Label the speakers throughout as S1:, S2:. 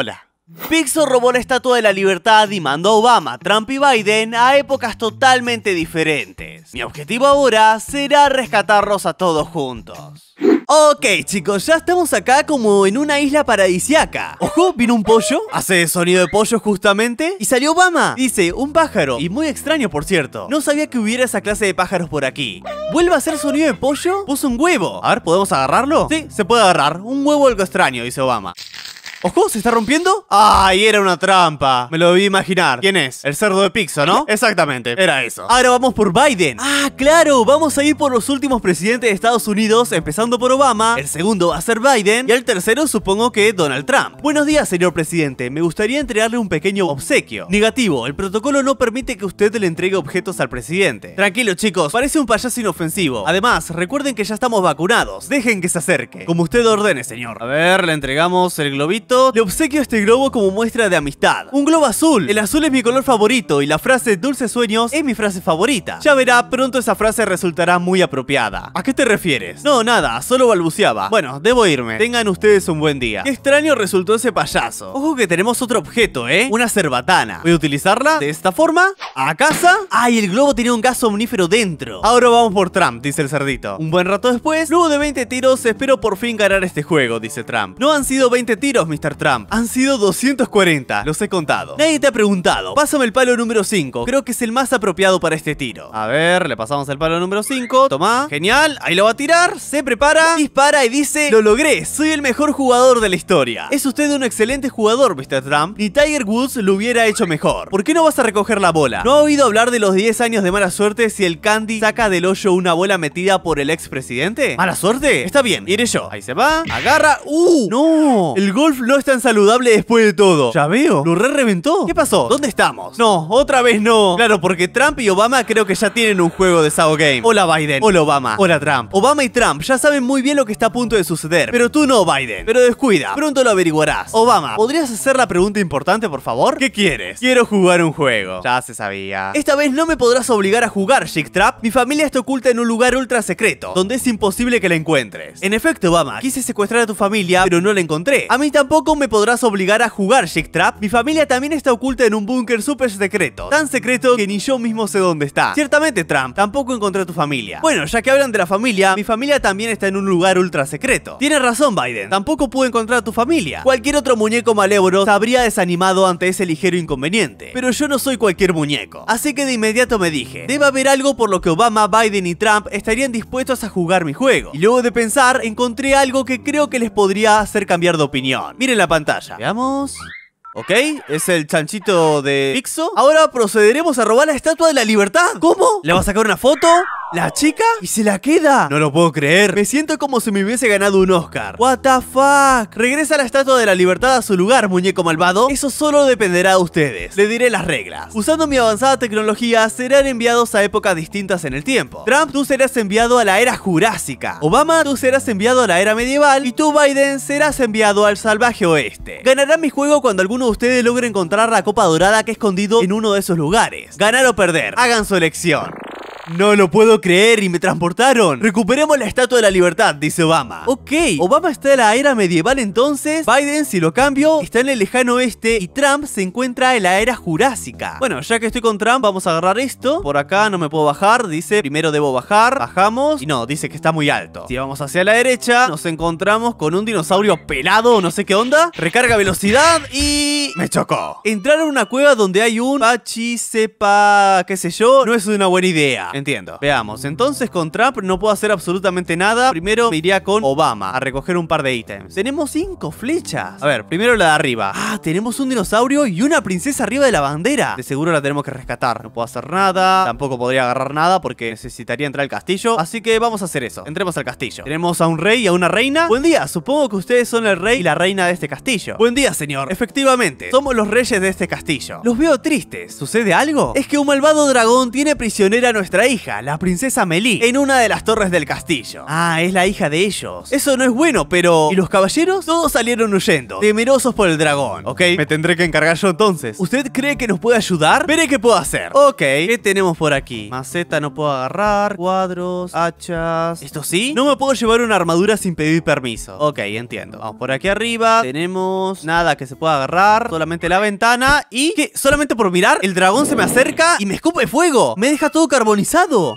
S1: Hola. Pixel robó la Estatua de la Libertad y mandó a Obama, Trump y Biden a épocas totalmente diferentes. Mi objetivo ahora será rescatarlos a todos juntos. Ok chicos, ya estamos acá como en una isla paradisiaca Ojo, vino un pollo, hace sonido de pollo justamente Y salió Obama, dice, un pájaro, y muy extraño por cierto No sabía que hubiera esa clase de pájaros por aquí Vuelve a hacer sonido de pollo, puso un huevo A ver, ¿podemos agarrarlo? Sí, se puede agarrar, un huevo algo extraño, dice Obama ¿Ojo? ¿Se está rompiendo? ¡Ay, era una trampa! Me lo debí imaginar. ¿Quién es? El cerdo de Pixo, ¿no? Exactamente, era eso. Ahora vamos por Biden. ¡Ah, claro! Vamos a ir por los últimos presidentes de Estados Unidos, empezando por Obama. El segundo va a ser Biden. Y el tercero supongo que Donald Trump. Buenos días, señor presidente. Me gustaría entregarle un pequeño obsequio. Negativo, el protocolo no permite que usted le entregue objetos al presidente. Tranquilo, chicos. Parece un payaso inofensivo. Además, recuerden que ya estamos vacunados. Dejen que se acerque. Como usted ordene, señor. A ver, le entregamos el globito le obsequio este globo como muestra de amistad. Un globo azul, el azul es mi color favorito y la frase dulces sueños es mi frase favorita. Ya verá, pronto esa frase resultará muy apropiada. ¿A qué te refieres? No, nada, solo balbuceaba. Bueno, debo irme. Tengan ustedes un buen día. Qué extraño resultó ese payaso. Ojo que tenemos otro objeto, ¿eh? Una cerbatana. Voy a utilizarla de esta forma. ¿A casa? ¡Ay, el globo tenía un gas omnífero dentro! Ahora vamos por Trump, dice el cerdito. Un buen rato después, luego de 20 tiros, espero por fin ganar este juego, dice Trump. No han sido 20 tiros, mi Trump han sido 240, los he contado. Nadie te ha preguntado. Pásame el palo número 5, creo que es el más apropiado para este tiro. A ver, le pasamos el palo número 5, toma, genial, ahí lo va a tirar, se prepara, dispara y dice, lo logré, soy el mejor jugador de la historia. Es usted un excelente jugador, Mr. Trump, ni Tiger Woods lo hubiera hecho mejor. ¿Por qué no vas a recoger la bola? ¿No ha oído hablar de los 10 años de mala suerte si el Candy saca del hoyo una bola metida por el expresidente? ¿Mala suerte? Está bien, iré yo. Ahí se va, agarra, ¡uh! ¡No! El golf no es tan saludable después de todo. Ya veo, lo reventó. ¿Qué pasó? ¿Dónde estamos? No, otra vez no. Claro, porque Trump y Obama creo que ya tienen un juego de Sao Game. Hola Biden. Hola Obama. Hola Trump. Obama y Trump ya saben muy bien lo que está a punto de suceder. Pero tú no, Biden. Pero descuida, pronto lo averiguarás. Obama, ¿podrías hacer la pregunta importante, por favor? ¿Qué quieres? Quiero jugar un juego. Ya se sabía. Esta vez no me podrás obligar a jugar, Chick Trap. Mi familia está oculta en un lugar ultra secreto, donde es imposible que la encuentres. En efecto, Obama, quise secuestrar a tu familia, pero no la encontré. A mí tampoco tampoco me podrás obligar a jugar trap. mi familia también está oculta en un búnker súper secreto, tan secreto que ni yo mismo sé dónde está. Ciertamente, Trump, tampoco encontré a tu familia. Bueno, ya que hablan de la familia, mi familia también está en un lugar ultra secreto. Tienes razón, Biden, tampoco pude encontrar a tu familia. Cualquier otro muñeco malévolo se habría desanimado ante ese ligero inconveniente, pero yo no soy cualquier muñeco. Así que de inmediato me dije, debe haber algo por lo que Obama, Biden y Trump estarían dispuestos a jugar mi juego. Y luego de pensar, encontré algo que creo que les podría hacer cambiar de opinión en la pantalla. Veamos. ¿Ok? Es el chanchito de Pixo. Ahora procederemos a robar la estatua de la libertad. ¿Cómo? ¿Le va a sacar una foto? ¿La chica? ¿Y se la queda? No lo puedo creer. Me siento como si me hubiese ganado un Oscar. What the fuck? Regresa la estatua de la libertad a su lugar, muñeco malvado. Eso solo dependerá de ustedes. Le diré las reglas. Usando mi avanzada tecnología, serán enviados a épocas distintas en el tiempo. Trump, tú serás enviado a la era jurásica. Obama, tú serás enviado a la era medieval. Y tú, Biden, serás enviado al salvaje oeste. Ganará mi juego cuando alguno de ustedes logre encontrar la copa dorada que he escondido en uno de esos lugares. Ganar o perder. Hagan su elección. No lo puedo creer y me transportaron. Recuperemos la Estatua de la Libertad, dice Obama. Ok, Obama está en la era medieval entonces. Biden, si lo cambio, está en el lejano oeste y Trump se encuentra en la era jurásica. Bueno, ya que estoy con Trump, vamos a agarrar esto. Por acá no me puedo bajar, dice primero debo bajar. Bajamos y no, dice que está muy alto. Si vamos hacia la derecha, nos encontramos con un dinosaurio pelado no sé qué onda. Recarga velocidad y... me chocó. Entrar a una cueva donde hay un pachi sepa... qué sé yo, no es una buena idea. Entiendo. Veamos, entonces con Trap no puedo hacer absolutamente nada. Primero me iría con Obama a recoger un par de ítems. Tenemos cinco flechas. A ver, primero la de arriba. Ah, tenemos un dinosaurio y una princesa arriba de la bandera. De seguro la tenemos que rescatar. No puedo hacer nada, tampoco podría agarrar nada porque necesitaría entrar al castillo. Así que vamos a hacer eso. Entremos al castillo. Tenemos a un rey y a una reina. Buen día, supongo que ustedes son el rey y la reina de este castillo. Buen día, señor. Efectivamente, somos los reyes de este castillo. Los veo tristes. ¿Sucede algo? Es que un malvado dragón tiene prisionera a nuestra hija, la princesa Melí, en una de las torres del castillo. Ah, es la hija de ellos. Eso no es bueno, pero... ¿Y los caballeros? Todos salieron huyendo, temerosos por el dragón. Ok, me tendré que encargar yo entonces. ¿Usted cree que nos puede ayudar? Veré qué puedo hacer. Ok, ¿qué tenemos por aquí? Maceta no puedo agarrar, cuadros, hachas... ¿Esto sí? No me puedo llevar una armadura sin pedir permiso. Ok, entiendo. Vamos por aquí arriba. Tenemos nada que se pueda agarrar. Solamente la ventana. Y ¿Qué? solamente por mirar, el dragón se me acerca y me escupe fuego. Me deja todo carbonizado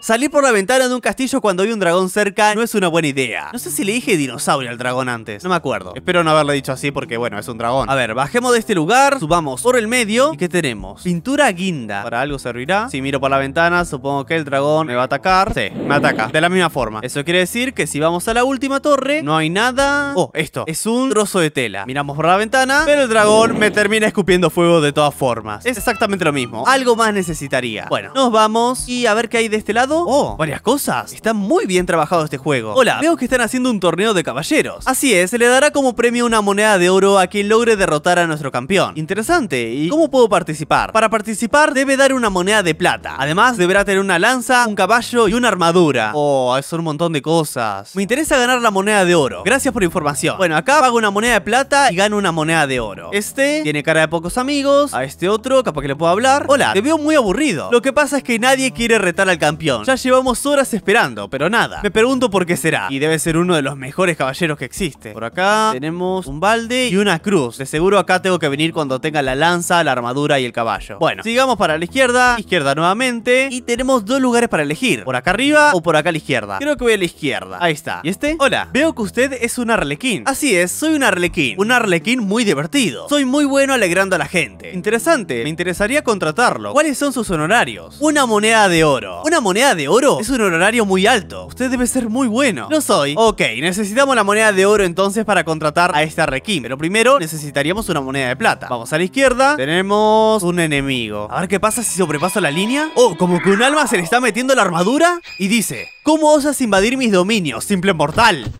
S1: Salir por la ventana de un castillo cuando hay un dragón cerca no es una buena idea. No sé si le dije dinosaurio al dragón antes. No me acuerdo. Espero no haberle dicho así porque, bueno, es un dragón. A ver, bajemos de este lugar, subamos por el medio. ¿Y qué tenemos? Pintura guinda. ¿Para algo servirá? Si miro por la ventana, supongo que el dragón me va a atacar. Sí, me ataca. De la misma forma. Eso quiere decir que si vamos a la última torre, no hay nada... Oh, esto. Es un trozo de tela. Miramos por la ventana, pero el dragón me termina escupiendo fuego de todas formas. Es exactamente lo mismo. Algo más necesitaría. Bueno, nos vamos y a ver qué hay de este lado? Oh, varias cosas. Está muy bien trabajado este juego. Hola, veo que están haciendo un torneo de caballeros. Así es, se le dará como premio una moneda de oro a quien logre derrotar a nuestro campeón. Interesante, ¿y cómo puedo participar? Para participar debe dar una moneda de plata. Además deberá tener una lanza, un caballo y una armadura. Oh, es un montón de cosas. Me interesa ganar la moneda de oro. Gracias por la información. Bueno, acá pago una moneda de plata y gano una moneda de oro. Este tiene cara de pocos amigos. A este otro, capaz que le puedo hablar. Hola, te veo muy aburrido. Lo que pasa es que nadie quiere retar al campeón. Ya llevamos horas esperando, pero nada. Me pregunto por qué será. Y debe ser uno de los mejores caballeros que existe. Por acá tenemos un balde y una cruz. De seguro acá tengo que venir cuando tenga la lanza, la armadura y el caballo. Bueno, sigamos para la izquierda, izquierda nuevamente. Y tenemos dos lugares para elegir. Por acá arriba o por acá a la izquierda. Creo que voy a la izquierda. Ahí está. ¿Y este? Hola, veo que usted es un arlequín. Así es, soy un arlequín. Un arlequín muy divertido. Soy muy bueno alegrando a la gente. Interesante, me interesaría contratarlo. ¿Cuáles son sus honorarios? Una moneda de oro. Una moneda de oro es un horario muy alto. Usted debe ser muy bueno. No soy. Ok, necesitamos la moneda de oro entonces para contratar a este rekin. Pero primero necesitaríamos una moneda de plata. Vamos a la izquierda. Tenemos un enemigo. A ver qué pasa si sobrepaso la línea. Oh, como que un alma se le está metiendo la armadura. Y dice, ¿cómo osas invadir mis dominios, simple mortal?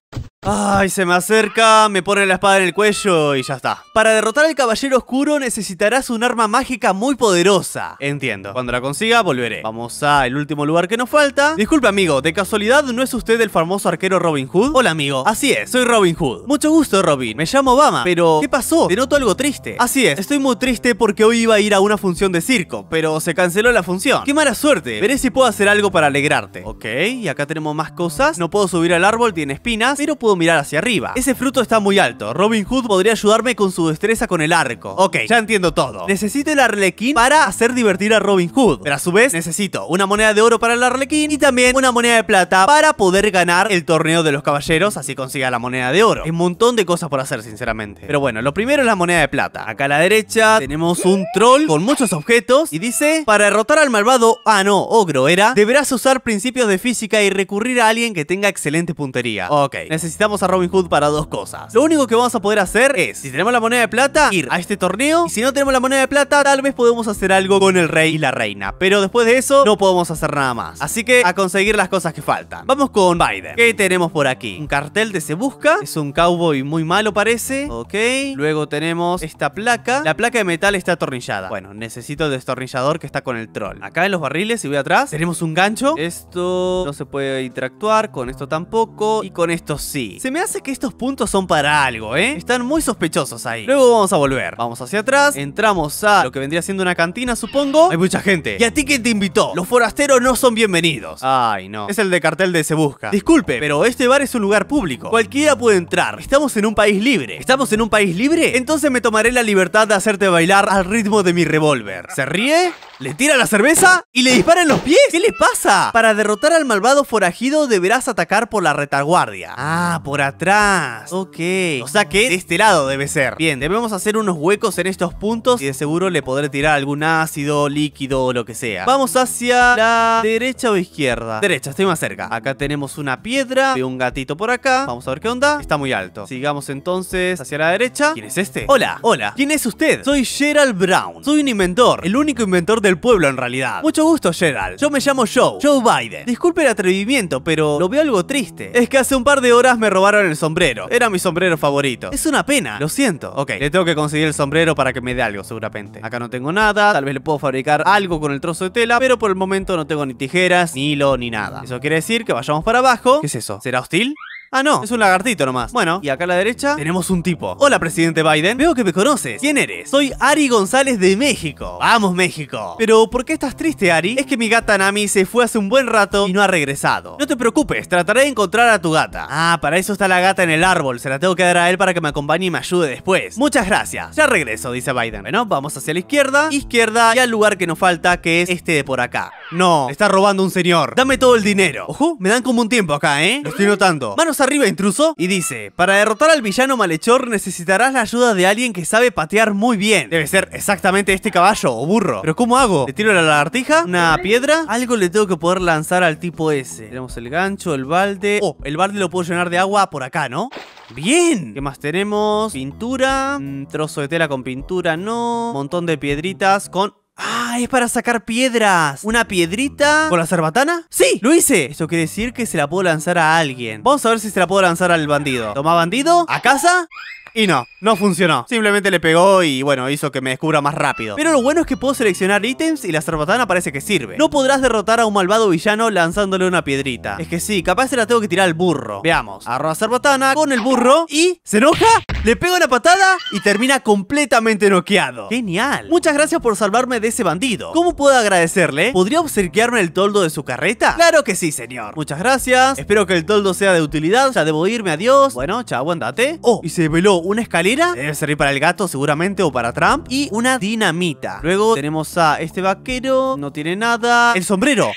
S1: Ay, se me acerca, me pone la espada en el cuello y ya está. Para derrotar al caballero oscuro necesitarás un arma mágica muy poderosa. Entiendo. Cuando la consiga, volveré. Vamos a el último lugar que nos falta. Disculpe, amigo, ¿de casualidad no es usted el famoso arquero Robin Hood? Hola, amigo. Así es, soy Robin Hood. Mucho gusto, Robin. Me llamo Obama, pero ¿qué pasó? Te noto algo triste. Así es, estoy muy triste porque hoy iba a ir a una función de circo, pero se canceló la función. ¡Qué mala suerte! Veré si puedo hacer algo para alegrarte. Ok, y acá tenemos más cosas. No puedo subir al árbol, tiene espinas pero puedo mirar hacia arriba. Ese fruto está muy alto. Robin Hood podría ayudarme con su destreza con el arco. Ok, ya entiendo todo. Necesito el arlequín para hacer divertir a Robin Hood. Pero a su vez, necesito una moneda de oro para el arlequín y también una moneda de plata para poder ganar el torneo de los caballeros, así consiga la moneda de oro. Hay un montón de cosas por hacer, sinceramente. Pero bueno, lo primero es la moneda de plata. Acá a la derecha tenemos un troll con muchos objetos y dice, para derrotar al malvado, ah no, ogro era, deberás usar principios de física y recurrir a alguien que tenga excelente puntería. Ok, necesitamos a Robin Hood para dos cosas. Lo único que vamos a poder hacer es, si tenemos la moneda de plata, ir a este torneo. Y si no tenemos la moneda de plata, tal vez podemos hacer algo con el rey y la reina. Pero después de eso, no podemos hacer nada más. Así que a conseguir las cosas que faltan. Vamos con Biden. ¿Qué tenemos por aquí? Un cartel de se busca. Es un cowboy muy malo parece. Ok. Luego tenemos esta placa. La placa de metal está atornillada. Bueno, necesito el destornillador que está con el troll. Acá en los barriles, si voy atrás, tenemos un gancho. Esto no se puede interactuar. Con esto tampoco. Y con estos sí. Se me hace que estos puntos son para algo, ¿eh? Están muy sospechosos ahí. Luego vamos a volver. Vamos hacia atrás. Entramos a lo que vendría siendo una cantina, supongo. Hay mucha gente. ¿Y a ti quién te invitó? Los forasteros no son bienvenidos. Ay, no. Es el de cartel de Se Busca. Disculpe, pero este bar es un lugar público. Cualquiera puede entrar. Estamos en un país libre. ¿Estamos en un país libre? Entonces me tomaré la libertad de hacerte bailar al ritmo de mi revólver. ¿Se ríe? le tira la cerveza y le dispara en los pies. ¿Qué le pasa? Para derrotar al malvado forajido deberás atacar por la retaguardia. Ah, por atrás. Ok. O sea que de este lado debe ser. Bien, debemos hacer unos huecos en estos puntos y de seguro le podré tirar algún ácido, líquido o lo que sea. Vamos hacia la derecha o izquierda. Derecha, estoy más cerca. Acá tenemos una piedra, y un gatito por acá. Vamos a ver qué onda. Está muy alto. Sigamos entonces hacia la derecha. ¿Quién es este? Hola, hola. ¿Quién es usted? Soy Gerald Brown. Soy un inventor, el único inventor de el pueblo en realidad. Mucho gusto, Gerald. Yo me llamo Joe, Joe Biden. Disculpe el atrevimiento, pero lo veo algo triste. Es que hace un par de horas me robaron el sombrero. Era mi sombrero favorito. Es una pena, lo siento. Ok, le tengo que conseguir el sombrero para que me dé algo, seguramente. Acá no tengo nada, tal vez le puedo fabricar algo con el trozo de tela, pero por el momento no tengo ni tijeras, ni hilo, ni nada. Eso quiere decir que vayamos para abajo. ¿Qué es eso? ¿Será hostil? Ah, no, es un lagartito nomás. Bueno, y acá a la derecha tenemos un tipo. Hola, presidente Biden. Veo que me conoces. ¿Quién eres? Soy Ari González de México. Vamos, México. Pero, ¿por qué estás triste, Ari? Es que mi gata Nami se fue hace un buen rato y no ha regresado. No te preocupes, trataré de encontrar a tu gata. Ah, para eso está la gata en el árbol. Se la tengo que dar a él para que me acompañe y me ayude después. Muchas gracias. Ya regreso, dice Biden. Bueno, vamos hacia la izquierda, izquierda y al lugar que nos falta, que es este de por acá. No, está robando un señor. Dame todo el dinero. Ojo, me dan como un tiempo acá, ¿eh? Lo estoy notando. Manos arriba, intruso, y dice, para derrotar al villano malhechor necesitarás la ayuda de alguien que sabe patear muy bien. Debe ser exactamente este caballo o burro. Pero ¿cómo hago? ¿Le tiro la lagartija? ¿Una piedra? Algo le tengo que poder lanzar al tipo ese. Tenemos el gancho, el balde. Oh, el balde lo puedo llenar de agua por acá, ¿no? ¡Bien! ¿Qué más tenemos? Pintura. Un mm, trozo de tela con pintura, no. Montón de piedritas con... ¡Ah! es para sacar piedras! ¿Una piedrita? ¿Con la cerbatana? ¡Sí! ¡Lo hice! Eso quiere decir que se la puedo lanzar a alguien. Vamos a ver si se la puedo lanzar al bandido. Toma bandido, a casa... Y no, no funcionó. Simplemente le pegó y bueno, hizo que me descubra más rápido. Pero lo bueno es que puedo seleccionar ítems y la cerbatana parece que sirve. No podrás derrotar a un malvado villano lanzándole una piedrita. Es que sí, capaz se la tengo que tirar al burro. Veamos, agarro la cerbatana con el burro y... ¿Se enoja? Le pego una patada y termina completamente noqueado. Genial. Muchas gracias por salvarme de ese bandido. ¿Cómo puedo agradecerle? ¿Podría obsequiarme el toldo de su carreta? Claro que sí, señor. Muchas gracias. Espero que el toldo sea de utilidad. Ya debo irme, adiós. Bueno, chao, andate. Oh, y se veló una escalera. Debe servir para el gato seguramente o para Trump. Y una dinamita. Luego tenemos a este vaquero. No tiene nada. El sombrero.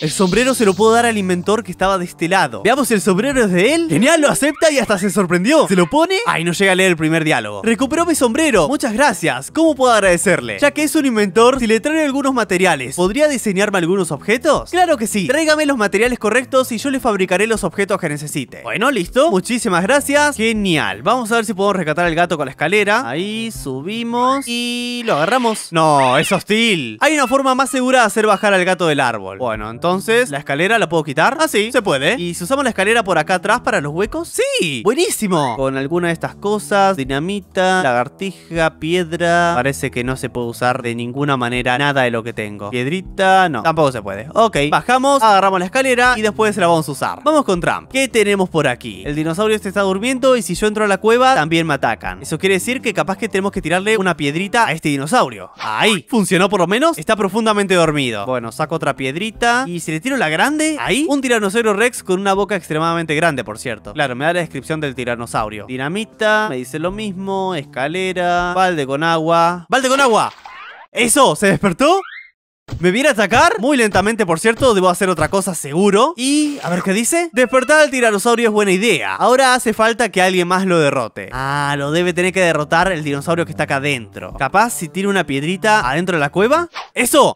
S1: El sombrero se lo puedo dar al inventor que estaba de este lado. Veamos si el sombrero es de él. Genial, lo acepta y hasta se sorprendió. ¿Se lo pone? Ay, no llega a leer el primer diálogo. Recuperó mi sombrero. Muchas gracias. ¿Cómo puedo agradecerle? Ya que es un inventor, le algunos materiales. ¿Podría diseñarme algunos objetos? Claro que sí. Tráigame los materiales correctos y yo le fabricaré los objetos que necesite. Bueno, listo. Muchísimas gracias. Genial. Vamos a ver si podemos rescatar al gato con la escalera. Ahí subimos y lo agarramos. No, es hostil. Hay una forma más segura de hacer bajar al gato del árbol. Bueno, entonces, ¿la escalera la puedo quitar? Ah, sí, se puede. ¿Y si usamos la escalera por acá atrás para los huecos? ¡Sí! ¡Buenísimo! Con alguna de estas cosas, dinamita, lagartija, piedra... Parece que no se puede usar de ninguna manera nada de lo que tengo. Piedrita, no, tampoco se puede. Ok, bajamos, agarramos la escalera y después la vamos a usar. Vamos con Trump. ¿Qué tenemos por aquí? El dinosaurio este está durmiendo y si yo entro a la cueva también me atacan. Eso quiere decir que capaz que tenemos que tirarle una piedrita a este dinosaurio. Ahí, funcionó por lo menos. Está profundamente dormido. Bueno, saco otra piedrita y si le tiro la grande, ahí, un tiranosaurio rex con una boca extremadamente grande, por cierto. Claro, me da la descripción del tiranosaurio. Dinamita, me dice lo mismo, escalera, balde con agua. ¡Balde con agua! ¿Eso? ¿Se despertó? Me viene a atacar, muy lentamente por cierto, debo hacer otra cosa seguro Y, a ver qué dice Despertar al tiranosaurio es buena idea Ahora hace falta que alguien más lo derrote Ah, lo debe tener que derrotar el dinosaurio que está acá adentro Capaz si tira una piedrita adentro de la cueva ¡Eso!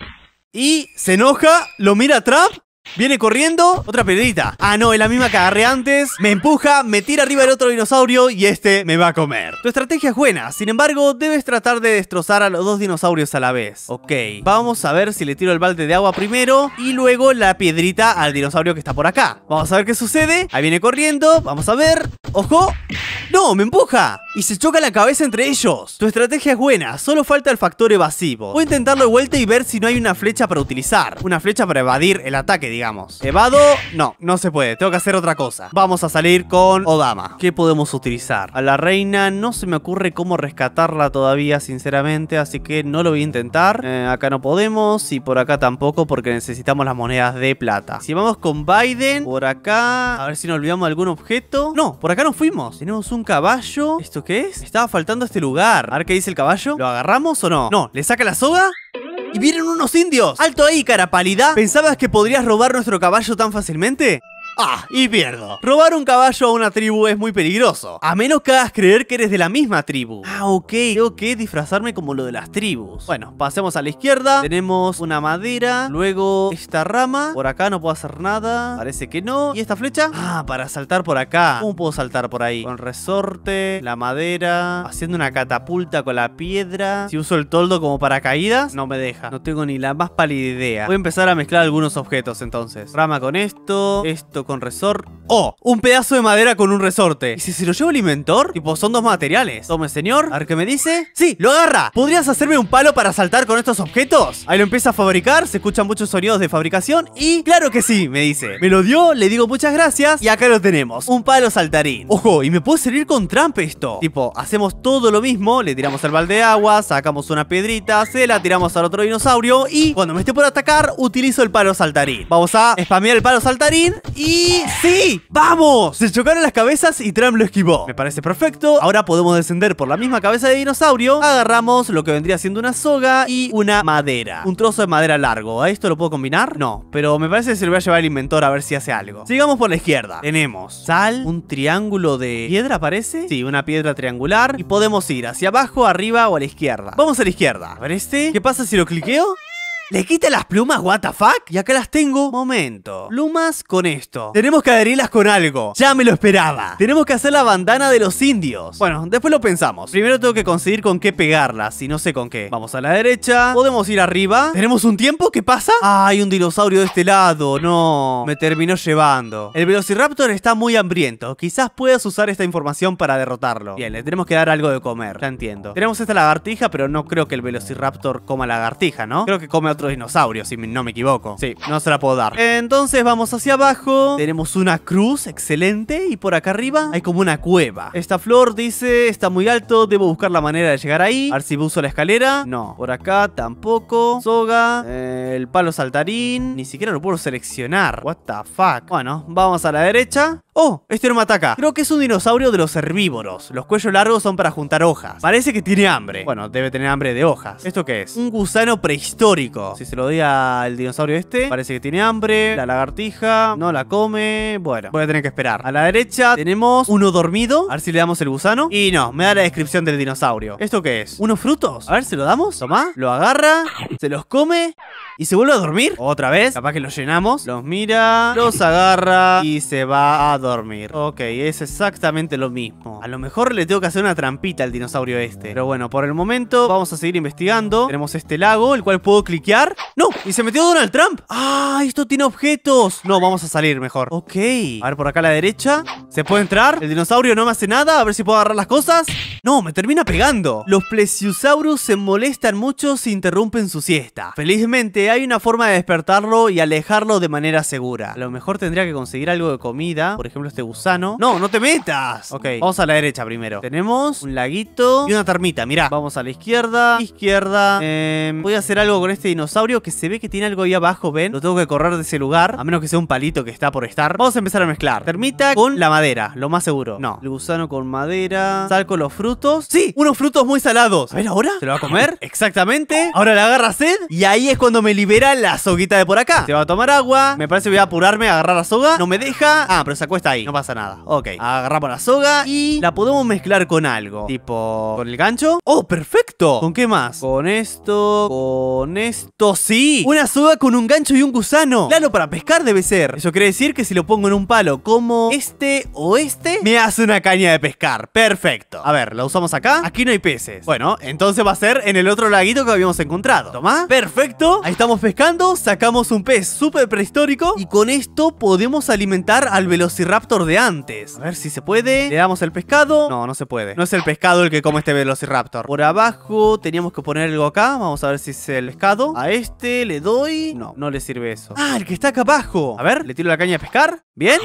S1: Y se enoja, lo mira atrás? Viene corriendo, otra piedrita. Ah, no, es la misma que agarré antes. Me empuja, me tira arriba el otro dinosaurio y este me va a comer. Tu estrategia es buena, sin embargo, debes tratar de destrozar a los dos dinosaurios a la vez. Ok, vamos a ver si le tiro el balde de agua primero y luego la piedrita al dinosaurio que está por acá. Vamos a ver qué sucede. Ahí viene corriendo, vamos a ver. ¡Ojo! ¡No, me empuja! Y se choca la cabeza entre ellos. Tu estrategia es buena, solo falta el factor evasivo. Voy a intentarlo de vuelta y ver si no hay una flecha para utilizar. Una flecha para evadir el ataque, digamos. Evado, no, no se puede, tengo que hacer otra cosa. Vamos a salir con Obama ¿Qué podemos utilizar? A la reina no se me ocurre cómo rescatarla todavía, sinceramente, así que no lo voy a intentar. Eh, acá no podemos y por acá tampoco porque necesitamos las monedas de plata. Si vamos con Biden, por acá, a ver si nos olvidamos algún objeto. No, por acá no fuimos. Tenemos un caballo. ¿Esto qué es? estaba faltando este lugar. A ver qué dice el caballo. ¿Lo agarramos o no? No, ¿le saca la soga? ¡Y vienen unos indios! ¡Alto ahí, cara pálida! ¿Pensabas que podrías robar nuestro caballo tan fácilmente? Ah, y pierdo. Robar un caballo a una tribu es muy peligroso. A menos que hagas creer que eres de la misma tribu. Ah, ok. Tengo que disfrazarme como lo de las tribus. Bueno, pasemos a la izquierda. Tenemos una madera. Luego esta rama. Por acá no puedo hacer nada. Parece que no. ¿Y esta flecha? Ah, para saltar por acá. ¿Cómo puedo saltar por ahí? Con resorte, la madera. Haciendo una catapulta con la piedra. Si uso el toldo como paracaídas, no me deja. No tengo ni la más pálida idea. Voy a empezar a mezclar algunos objetos entonces. Rama con esto. Esto con resorte. ¡Oh! Un pedazo de madera con un resorte. ¿Y si se lo llevo el inventor? Tipo, son dos materiales. Tome, señor. A ver qué me dice. ¡Sí! ¡Lo agarra! ¿Podrías hacerme un palo para saltar con estos objetos? Ahí lo empieza a fabricar. Se escuchan muchos sonidos de fabricación. Y claro que sí, me dice. Me lo dio, le digo muchas gracias. Y acá lo tenemos. Un palo saltarín. Ojo, y me puede servir con trampa esto. Tipo, hacemos todo lo mismo. Le tiramos al balde de agua. Sacamos una piedrita. Se la tiramos al otro dinosaurio. Y cuando me esté por atacar, utilizo el palo saltarín. Vamos a spamear el palo saltarín. Y sí! ¡Vamos! Se chocaron las cabezas y Trump lo esquivó. Me parece perfecto. Ahora podemos descender por la misma cabeza de dinosaurio. Agarramos lo que vendría siendo una soga y una madera. Un trozo de madera largo. ¿A esto lo puedo combinar? No. Pero me parece que se lo voy a llevar al inventor a ver si hace algo. Sigamos por la izquierda. Tenemos sal, un triángulo de piedra parece. Sí, una piedra triangular. Y podemos ir hacia abajo, arriba o a la izquierda. Vamos a la izquierda. A ver este. ¿Qué pasa si lo cliqueo? ¿Le quita las plumas, what the fuck? Ya que las tengo. Momento. Plumas con esto. Tenemos que adherirlas con algo. Ya me lo esperaba. Tenemos que hacer la bandana de los indios. Bueno, después lo pensamos. Primero tengo que conseguir con qué pegarlas. Si no sé con qué. Vamos a la derecha. Podemos ir arriba. ¿Tenemos un tiempo? ¿Qué pasa? Ah, hay un dinosaurio de este lado. No. Me terminó llevando. El velociraptor está muy hambriento. Quizás puedas usar esta información para derrotarlo. Bien, le tenemos que dar algo de comer. Ya entiendo. Tenemos esta lagartija, pero no creo que el velociraptor coma lagartija, ¿no? Creo que come dinosaurios, si no me equivoco. Sí, no se la puedo dar. Entonces vamos hacia abajo. Tenemos una cruz, excelente. Y por acá arriba hay como una cueva. Esta flor dice, está muy alto, debo buscar la manera de llegar ahí. A ver si uso la escalera. No, por acá tampoco. Soga, eh, el palo saltarín. Ni siquiera lo puedo seleccionar. What the fuck. Bueno, vamos a la derecha. Oh, este no me ataca. Creo que es un dinosaurio de los herbívoros. Los cuellos largos son para juntar hojas. Parece que tiene hambre. Bueno, debe tener hambre de hojas. ¿Esto qué es? Un gusano prehistórico. Si se lo doy al dinosaurio este, parece que tiene hambre. La lagartija no la come. Bueno, voy a tener que esperar. A la derecha tenemos uno dormido. A ver si le damos el gusano. Y no, me da la descripción del dinosaurio. ¿Esto qué es? ¿Unos frutos? A ver, ¿se lo damos? Tomá. Lo agarra. Se los come. Y se vuelve a dormir. Otra vez. Capaz que los llenamos. Los mira. Los agarra. Y se va a dormir dormir. Ok, es exactamente lo mismo. A lo mejor le tengo que hacer una trampita al dinosaurio este. Pero bueno, por el momento vamos a seguir investigando. Tenemos este lago, el cual puedo cliquear. ¡No! ¡Y se metió Donald Trump! ¡Ah! ¡Esto tiene objetos! No, vamos a salir mejor. Ok. A ver, por acá a la derecha. ¿Se puede entrar? El dinosaurio no me hace nada. A ver si puedo agarrar las cosas. No, me termina pegando. Los plesiosaurus se molestan mucho si interrumpen su siesta. Felizmente hay una forma de despertarlo y alejarlo de manera segura. A lo mejor tendría que conseguir algo de comida. Por ejemplo, ejemplo, este gusano. ¡No, no te metas! Ok, vamos a la derecha primero. Tenemos un laguito y una termita, mirá. Vamos a la izquierda, izquierda. Em, voy a hacer algo con este dinosaurio que se ve que tiene algo ahí abajo, ¿ven? Lo tengo que correr de ese lugar, a menos que sea un palito que está por estar. Vamos a empezar a mezclar. Termita con la madera, lo más seguro. No, el gusano con madera. Sal con los frutos. ¡Sí! Unos frutos muy salados. A ver ahora, ¿se lo va a comer? Exactamente. Ahora la agarra sed y ahí es cuando me libera la soguita de por acá. Se va a tomar agua. Me parece que voy a apurarme a agarrar la soga. No me deja. Ah, pero sacó está ahí. No pasa nada. Ok. Agarramos la soga y la podemos mezclar con algo. Tipo, con el gancho. ¡Oh, perfecto! ¿Con qué más? Con esto, con esto. ¡Sí! Una soga con un gancho y un gusano. Claro, para pescar debe ser. Eso quiere decir que si lo pongo en un palo como este o este, me hace una caña de pescar. Perfecto. A ver, la usamos acá. Aquí no hay peces. Bueno, entonces va a ser en el otro laguito que habíamos encontrado. toma, Perfecto. Ahí estamos pescando. Sacamos un pez súper prehistórico. Y con esto podemos alimentar al velocidad. Raptor de antes A ver si se puede Le damos el pescado No, no se puede No es el pescado el que come este velociraptor Por abajo teníamos que poner algo acá Vamos a ver si es el pescado A este le doy No, no le sirve eso Ah, el que está acá abajo A ver, le tiro la caña a pescar Bien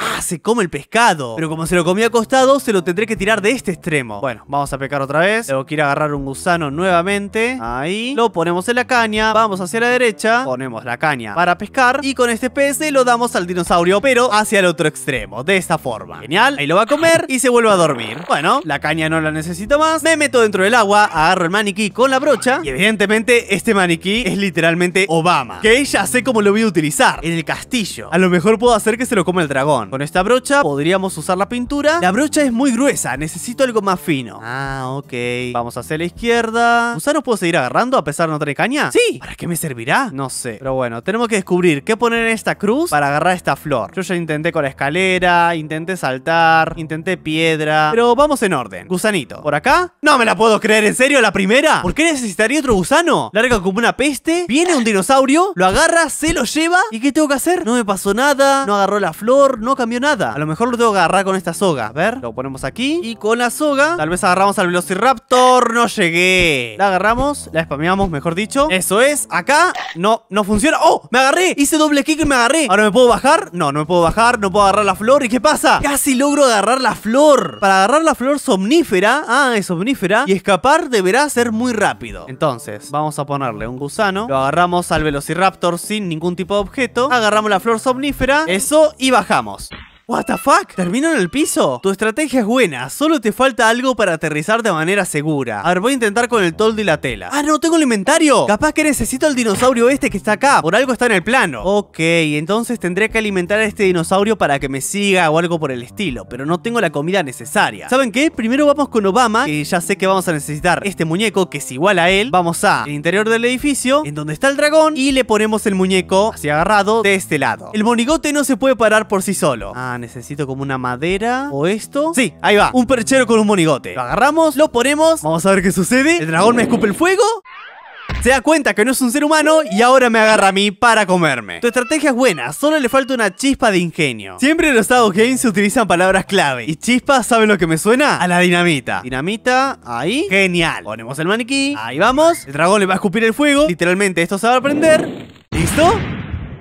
S1: ¡Ah! Se come el pescado. Pero como se lo comí acostado, se lo tendré que tirar de este extremo. Bueno, vamos a pecar otra vez. Tengo que ir a agarrar un gusano nuevamente. Ahí. Lo ponemos en la caña. Vamos hacia la derecha. Ponemos la caña para pescar. Y con este pez lo damos al dinosaurio, pero hacia el otro extremo. De esta forma. Genial. Ahí lo va a comer y se vuelve a dormir. Bueno, la caña no la necesito más. Me meto dentro del agua, agarro el maniquí con la brocha. Y evidentemente este maniquí es literalmente Obama. Que ya sé cómo lo voy a utilizar. En el castillo. A lo mejor puedo hacer que se lo coma el dragón. Con esta brocha podríamos usar la pintura. La brocha es muy gruesa, necesito algo más fino. Ah, ok. Vamos hacia la izquierda. ¿Gusanos puedo seguir agarrando a pesar de no tener caña? Sí. ¿Para qué me servirá? No sé. Pero bueno, tenemos que descubrir qué poner en esta cruz para agarrar esta flor. Yo ya intenté con la escalera, intenté saltar, intenté piedra. Pero vamos en orden. Gusanito. ¿Por acá? No me la puedo creer, ¿en serio? ¿La primera? ¿Por qué necesitaría otro gusano? Larga como una peste. Viene un dinosaurio, lo agarra, se lo lleva. ¿Y qué tengo que hacer? No me pasó nada, no agarró la flor, no cambió nada. A lo mejor lo tengo que agarrar con esta soga. A ver, lo ponemos aquí. Y con la soga, tal vez agarramos al Velociraptor. No llegué. La agarramos, la spameamos, mejor dicho. Eso es. Acá, no, no funciona. ¡Oh! Me agarré. Hice doble kick y me agarré. Ahora me puedo bajar. No, no me puedo bajar. No puedo agarrar la flor. ¿Y qué pasa? Casi logro agarrar la flor. Para agarrar la flor somnífera. Ah, es somnífera. Y escapar deberá ser muy rápido. Entonces, vamos a ponerle un gusano. Lo agarramos al Velociraptor sin ningún tipo de objeto. Agarramos la flor somnífera. Eso y bajamos. What the fuck? termino en el piso? Tu estrategia es buena, solo te falta algo para aterrizar de manera segura. A ver, voy a intentar con el toldo y la tela. ¡Ah, no tengo el inventario! Capaz que necesito el dinosaurio este que está acá, por algo está en el plano. Ok, entonces tendré que alimentar a este dinosaurio para que me siga o algo por el estilo, pero no tengo la comida necesaria. ¿Saben qué? Primero vamos con Obama, que ya sé que vamos a necesitar este muñeco, que es igual a él. Vamos a el interior del edificio, en donde está el dragón, y le ponemos el muñeco así agarrado de este lado. El monigote no se puede parar por sí solo. Ah, necesito como una madera o esto. Sí, ahí va, un perchero con un monigote. Lo agarramos, lo ponemos, vamos a ver qué sucede. El dragón me escupe el fuego. Se da cuenta que no es un ser humano y ahora me agarra a mí para comerme. Tu estrategia es buena, solo le falta una chispa de ingenio. Siempre en los Tao Games se utilizan palabras clave. Y chispa, ¿saben lo que me suena? A la dinamita. Dinamita, ahí. Genial. Ponemos el maniquí, ahí vamos. El dragón le va a escupir el fuego. Literalmente esto se va a prender. ¿Listo?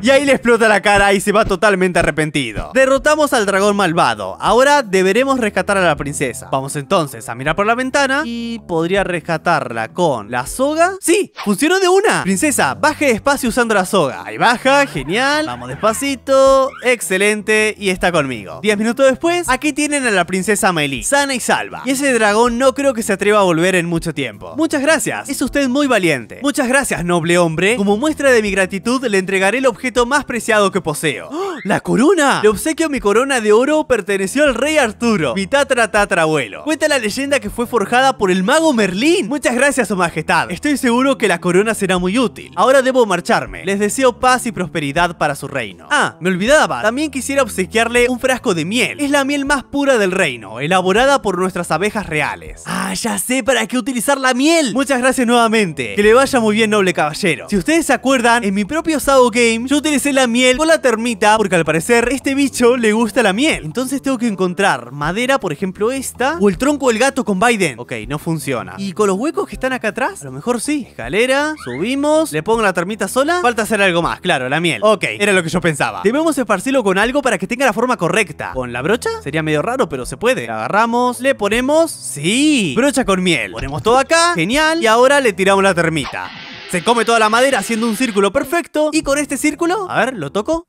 S1: Y ahí le explota la cara y se va totalmente arrepentido. Derrotamos al dragón malvado. Ahora deberemos rescatar a la princesa. Vamos entonces a mirar por la ventana y podría rescatarla con la soga. ¡Sí! ¡Funcionó de una! Princesa, baje despacio usando la soga. Ahí baja, genial. Vamos despacito. Excelente. Y está conmigo. Diez minutos después, aquí tienen a la princesa Amelie. Sana y salva. Y ese dragón no creo que se atreva a volver en mucho tiempo. Muchas gracias. Es usted muy valiente. Muchas gracias, noble hombre. Como muestra de mi gratitud, le entregaré el objeto más preciado que poseo. ¡La corona! Le obsequio mi corona de oro perteneció al rey Arturo, mi tatra tatra abuelo. Cuenta la leyenda que fue forjada por el mago Merlín. Muchas gracias, su majestad. Estoy seguro que la corona será muy útil. Ahora debo marcharme. Les deseo paz y prosperidad para su reino. Ah, me olvidaba. También quisiera obsequiarle un frasco de miel. Es la miel más pura del reino, elaborada por nuestras abejas reales. Ah, ya sé para qué utilizar la miel. Muchas gracias nuevamente. Que le vaya muy bien, noble caballero. Si ustedes se acuerdan, en mi propio Sao Game, yo utilicé la miel con la termita porque al parecer este bicho le gusta la miel. Entonces tengo que encontrar madera, por ejemplo esta, o el tronco del gato con Biden. Ok, no funciona. Y con los huecos que están acá atrás, a lo mejor sí. Escalera, subimos, le pongo la termita sola. Falta hacer algo más, claro, la miel. Ok, era lo que yo pensaba. Debemos esparcirlo con algo para que tenga la forma correcta. ¿Con la brocha? Sería medio raro, pero se puede. La agarramos, le ponemos... ¡Sí! Brocha con miel. Ponemos todo acá, genial. Y ahora le tiramos la termita. Se come toda la madera haciendo un círculo perfecto. Y con este círculo, a ver, lo toco.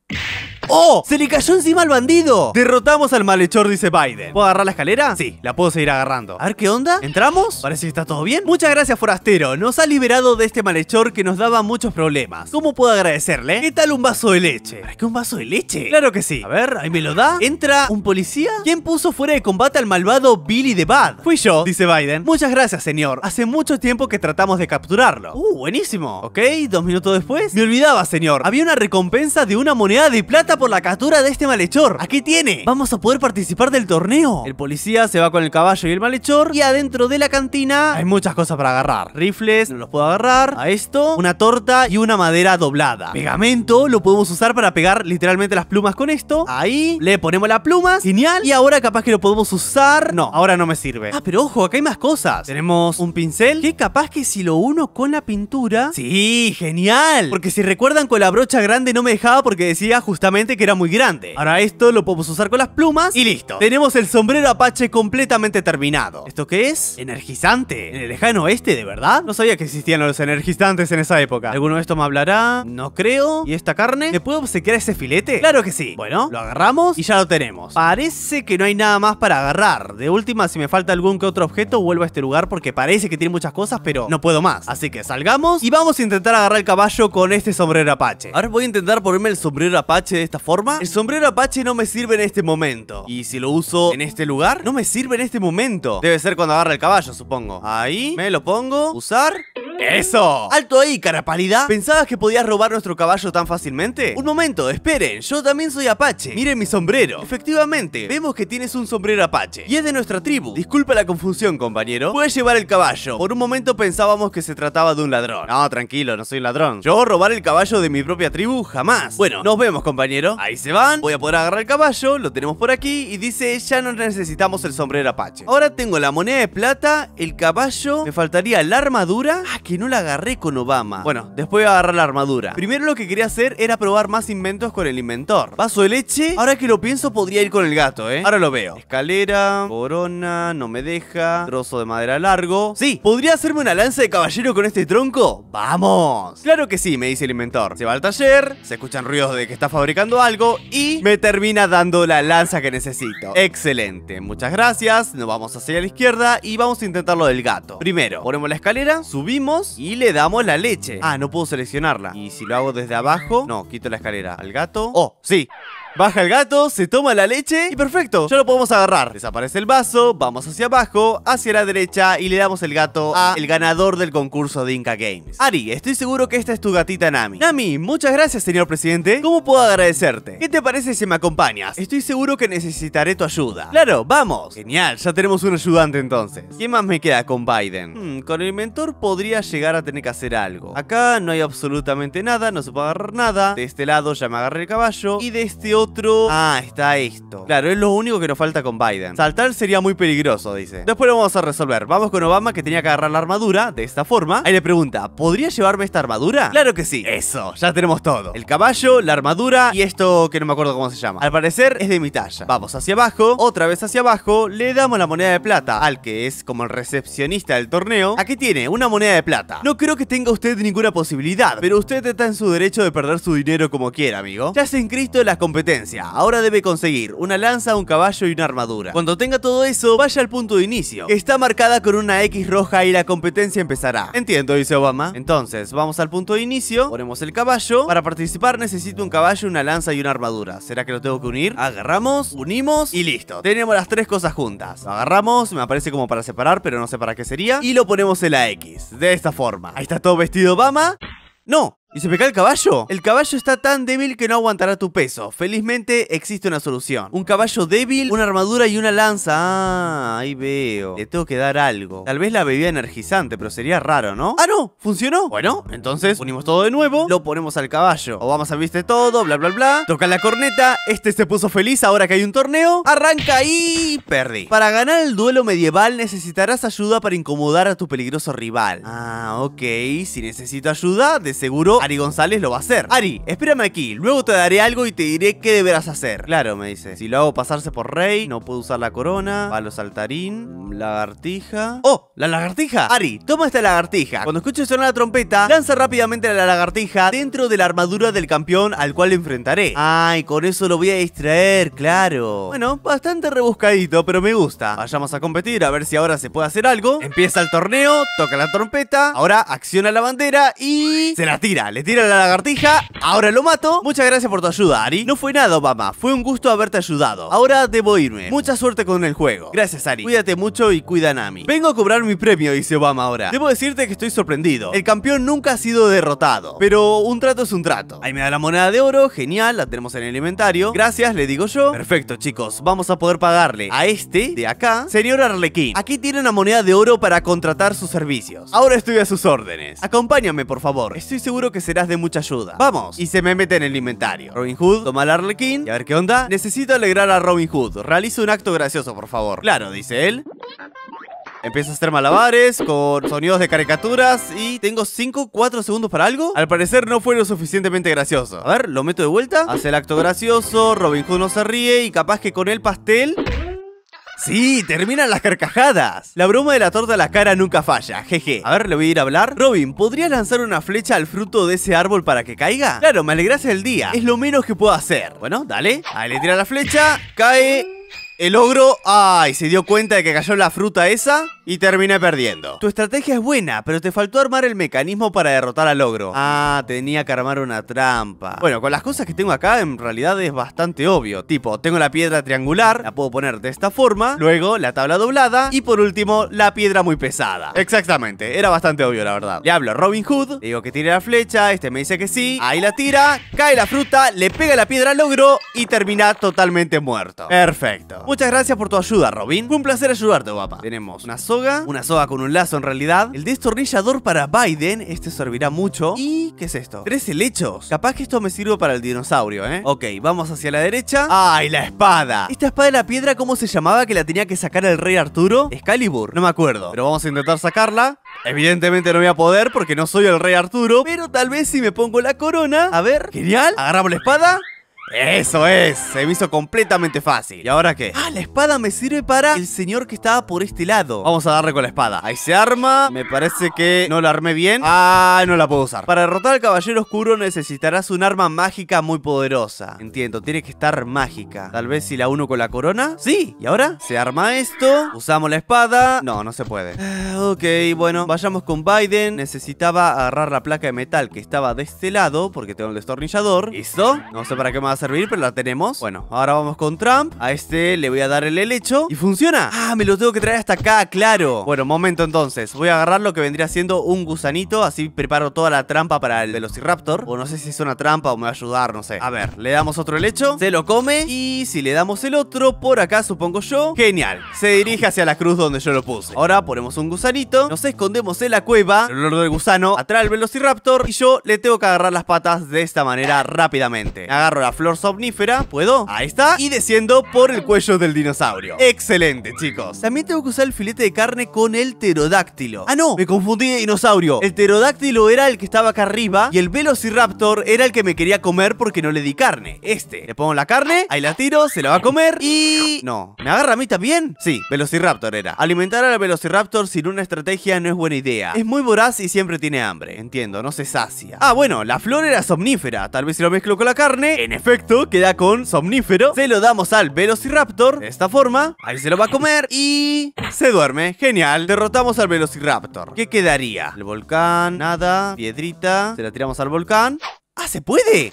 S1: ¡Oh! ¡Se le cayó encima al bandido! Derrotamos al malhechor, dice Biden. ¿Puedo agarrar la escalera? Sí, la puedo seguir agarrando. A ver qué onda. ¿Entramos? Parece que está todo bien. Muchas gracias, forastero. Nos ha liberado de este malhechor que nos daba muchos problemas. ¿Cómo puedo agradecerle? ¿Qué tal un vaso de leche? ¿Para qué un vaso de leche? Claro que sí. A ver, ahí me lo da. ¿Entra un policía? ¿Quién puso fuera de combate al malvado Billy the Bad? Fui yo, dice Biden. Muchas gracias, señor. Hace mucho tiempo que tratamos de capturarlo. Uh, buenísimo. ¿Ok? Dos minutos después. Me olvidaba, señor. Había una recompensa de una moneda de plata por la captura de este malhechor. Aquí tiene. Vamos a poder participar del torneo. El policía se va con el caballo y el malhechor. Y adentro de la cantina hay muchas cosas para agarrar. Rifles, no los puedo agarrar. A esto, una torta y una madera doblada. Pegamento, lo podemos usar para pegar literalmente las plumas con esto. Ahí, le ponemos las plumas. Genial. Y ahora capaz que lo podemos usar. No, ahora no me sirve. Ah, pero ojo, acá hay más cosas. Tenemos un pincel que capaz que si lo uno con la pintura Sí, genial. Porque si recuerdan con la brocha grande no me dejaba porque decía justamente que era muy grande. Ahora esto lo podemos usar con las plumas y listo. Tenemos el sombrero apache completamente terminado. ¿Esto qué es? Energizante. En el lejano oeste, ¿de verdad? No sabía que existían los energizantes en esa época. ¿Alguno de estos me hablará? No creo. ¿Y esta carne? ¿Me puedo obsequiar ese filete? Claro que sí. Bueno, lo agarramos y ya lo tenemos. Parece que no hay nada más para agarrar. De última, si me falta algún que otro objeto, vuelvo a este lugar porque parece que tiene muchas cosas, pero no puedo más. Así que salgamos y vamos a intentar agarrar el caballo con este sombrero apache Ahora voy a intentar ponerme el sombrero apache de esta forma El sombrero apache no me sirve en este momento Y si lo uso en este lugar, no me sirve en este momento Debe ser cuando agarre el caballo, supongo Ahí, me lo pongo, usar... ¡Eso! ¡Alto ahí, cara pálida! ¿Pensabas que podías robar nuestro caballo tan fácilmente? Un momento, esperen, yo también soy apache Miren mi sombrero Efectivamente, vemos que tienes un sombrero apache Y es de nuestra tribu Disculpa la confusión, compañero Puedes llevar el caballo Por un momento pensábamos que se trataba de un ladrón no, tranquilo, no soy ladrón. Yo robar el caballo de mi propia tribu jamás. Bueno, nos vemos, compañero. Ahí se van. Voy a poder agarrar el caballo. Lo tenemos por aquí. Y dice, ya no necesitamos el sombrero apache. Ahora tengo la moneda de plata, el caballo. Me faltaría la armadura. Ah, que no la agarré con Obama. Bueno, después voy a agarrar la armadura. Primero lo que quería hacer era probar más inventos con el inventor. Vaso de leche. Ahora que lo pienso, podría ir con el gato, ¿eh? Ahora lo veo. Escalera, corona, no me deja. Trozo de madera largo. Sí, ¿podría hacerme una lanza de caballero con este tronco? vamos. Claro que sí, me dice el inventor. Se va al taller, se escuchan ruidos de que está fabricando algo y me termina dando la lanza que necesito. Excelente, muchas gracias. Nos vamos hacia la izquierda y vamos a intentar lo del gato. Primero, ponemos la escalera, subimos y le damos la leche. Ah, no puedo seleccionarla. Y si lo hago desde abajo, no, quito la escalera. Al gato. Oh, sí. Baja el gato, se toma la leche y perfecto, ya lo podemos agarrar. Desaparece el vaso, vamos hacia abajo, hacia la derecha y le damos el gato a el ganador del concurso de Inca Games. Ari, estoy seguro que esta es tu gatita Nami. Nami, muchas gracias señor presidente. ¿Cómo puedo agradecerte? ¿Qué te parece si me acompañas? Estoy seguro que necesitaré tu ayuda. Claro, vamos. Genial, ya tenemos un ayudante entonces. qué más me queda con Biden? Hmm, con el mentor podría llegar a tener que hacer algo. Acá no hay absolutamente nada, no se puede agarrar nada. De este lado ya me agarré el caballo y de este otro Ah, está esto. Claro, es lo único que nos falta con Biden. Saltar sería muy peligroso, dice. Después lo vamos a resolver. Vamos con Obama, que tenía que agarrar la armadura de esta forma. Ahí le pregunta, ¿podría llevarme esta armadura? Claro que sí. Eso, ya tenemos todo. El caballo, la armadura y esto que no me acuerdo cómo se llama. Al parecer es de mi talla. Vamos hacia abajo, otra vez hacia abajo, le damos la moneda de plata al que es como el recepcionista del torneo. Aquí tiene una moneda de plata. No creo que tenga usted ninguna posibilidad, pero usted está en su derecho de perder su dinero como quiera, amigo. Ya se en Cristo las competencias Ahora debe conseguir una lanza, un caballo y una armadura. Cuando tenga todo eso, vaya al punto de inicio, está marcada con una X roja y la competencia empezará. Entiendo, dice Obama. Entonces, vamos al punto de inicio, ponemos el caballo. Para participar necesito un caballo, una lanza y una armadura. ¿Será que lo tengo que unir? Agarramos, unimos y listo. Tenemos las tres cosas juntas. Lo agarramos, me aparece como para separar, pero no sé para qué sería. Y lo ponemos en la X, de esta forma. Ahí está todo vestido Obama. No, ¿Y se peca el caballo? El caballo está tan débil que no aguantará tu peso. Felizmente existe una solución. Un caballo débil, una armadura y una lanza. Ah, ahí veo. Le tengo que dar algo. Tal vez la bebida energizante, pero sería raro, ¿no? ¡Ah, no! ¿Funcionó? Bueno, entonces unimos todo de nuevo, lo ponemos al caballo. O vamos a viste todo, bla, bla, bla. Toca la corneta. Este se puso feliz ahora que hay un torneo. Arranca y... perdí. Para ganar el duelo medieval necesitarás ayuda para incomodar a tu peligroso rival. Ah, ok. Si necesito ayuda, de seguro Ari González lo va a hacer. Ari, espérame aquí, luego te daré algo y te diré qué deberás hacer. Claro, me dice. Si lo hago pasarse por rey, no puedo usar la corona. Palo saltarín, lagartija. ¡Oh! ¡La lagartija! Ari, toma esta lagartija. Cuando escuches sonar la trompeta, lanza rápidamente la lagartija dentro de la armadura del campeón al cual enfrentaré. Ay, con eso lo voy a distraer, claro. Bueno, bastante rebuscadito, pero me gusta. Vayamos a competir, a ver si ahora se puede hacer algo. Empieza el torneo, toca la trompeta, ahora acciona la bandera y... Se la tira le tira la lagartija Ahora lo mato Muchas gracias por tu ayuda, Ari No fue nada, Obama Fue un gusto haberte ayudado Ahora debo irme Mucha suerte con el juego Gracias, Ari Cuídate mucho y cuida a Nami Vengo a cobrar mi premio, dice Obama ahora Debo decirte que estoy sorprendido El campeón nunca ha sido derrotado Pero un trato es un trato Ahí me da la moneda de oro Genial, la tenemos en el inventario Gracias, le digo yo Perfecto, chicos Vamos a poder pagarle a este de acá Señor Arlequín Aquí tiene una moneda de oro para contratar sus servicios Ahora estoy a sus órdenes Acompáñame, por favor Estoy seguro que serás de mucha ayuda. Vamos. Y se me mete en el inventario. Robin Hood, toma el arlequín y a ver qué onda. Necesito alegrar a Robin Hood. Realiza un acto gracioso, por favor. Claro, dice él. Empieza a hacer malabares con sonidos de caricaturas y tengo 5, 4 segundos para algo. Al parecer no fue lo suficientemente gracioso. A ver, lo meto de vuelta. Hace el acto gracioso, Robin Hood no se ríe y capaz que con el pastel Sí, terminan las carcajadas. La broma de la torta a la cara nunca falla, jeje. A ver, le voy a ir a hablar. Robin, ¿podría lanzar una flecha al fruto de ese árbol para que caiga? Claro, me alegras el día. Es lo menos que puedo hacer. Bueno, dale. Ahí le tira la flecha, cae el ogro. Ay, se dio cuenta de que cayó la fruta esa y terminé perdiendo. Tu estrategia es buena, pero te faltó armar el mecanismo para derrotar al ogro. Ah, tenía que armar una trampa. Bueno, con las cosas que tengo acá en realidad es bastante obvio. Tipo, tengo la piedra triangular, la puedo poner de esta forma, luego la tabla doblada y por último la piedra muy pesada. Exactamente, era bastante obvio la verdad. Le hablo a Robin Hood, le digo que tire la flecha, este me dice que sí, ahí la tira, cae la fruta, le pega la piedra al ogro y termina totalmente muerto. Perfecto. Muchas gracias por tu ayuda, Robin. Fue un placer ayudarte, papá. Tenemos una soga una soga con un lazo en realidad, el destornillador para Biden, este servirá mucho, y ¿qué es esto? Tres helechos, capaz que esto me sirve para el dinosaurio, ¿eh? Ok, vamos hacia la derecha, ¡ay, la espada! Esta espada de la piedra, ¿cómo se llamaba que la tenía que sacar el rey Arturo? Excalibur, no me acuerdo, pero vamos a intentar sacarla. Evidentemente no voy a poder porque no soy el rey Arturo, pero tal vez si me pongo la corona, a ver, genial, agarramos la espada, eso es, se me hizo completamente fácil ¿Y ahora qué? Ah, la espada me sirve para el señor que estaba por este lado Vamos a darle con la espada Ahí se arma, me parece que no la armé bien Ah, no la puedo usar Para derrotar al caballero oscuro necesitarás un arma mágica muy poderosa Entiendo, tiene que estar mágica Tal vez si la uno con la corona Sí, ¿y ahora? Se arma esto Usamos la espada No, no se puede ah, Ok, bueno, vayamos con Biden Necesitaba agarrar la placa de metal que estaba de este lado Porque tengo el destornillador ¿Listo? No sé para qué más servir, pero la tenemos Bueno, ahora vamos con Tramp, A este le voy a dar el helecho Y funciona Ah, me lo tengo que traer hasta acá, claro Bueno, momento entonces Voy a agarrar lo que vendría siendo un gusanito Así preparo toda la trampa para el Velociraptor O no sé si es una trampa o me va a ayudar, no sé A ver, le damos otro helecho Se lo come Y si le damos el otro Por acá, supongo yo Genial Se dirige hacia la cruz donde yo lo puse Ahora ponemos un gusanito Nos escondemos en la cueva El olor del gusano Atrae al Velociraptor Y yo le tengo que agarrar las patas de esta manera rápidamente Agarro la flor somnífera, ¿puedo? Ahí está, y desciendo por el cuello del dinosaurio. Excelente, chicos. También tengo que usar el filete de carne con el pterodáctilo. Ah, no, me confundí de dinosaurio. El pterodáctilo era el que estaba acá arriba y el velociraptor era el que me quería comer porque no le di carne. Este. Le pongo la carne, ahí la tiro, se la va a comer y... No, ¿me agarra a mí también? Sí, velociraptor era. Alimentar al velociraptor sin una estrategia no es buena idea. Es muy voraz y siempre tiene hambre. Entiendo, no se sacia. Ah, bueno, la flor era somnífera. Tal vez si lo mezclo con la carne, en efecto queda con somnífero. Se lo damos al Velociraptor. De esta forma, ahí se lo va a comer y se duerme. Genial. Derrotamos al Velociraptor. ¿Qué quedaría? El volcán, nada, piedrita. Se la tiramos al volcán. ¡Ah, se puede!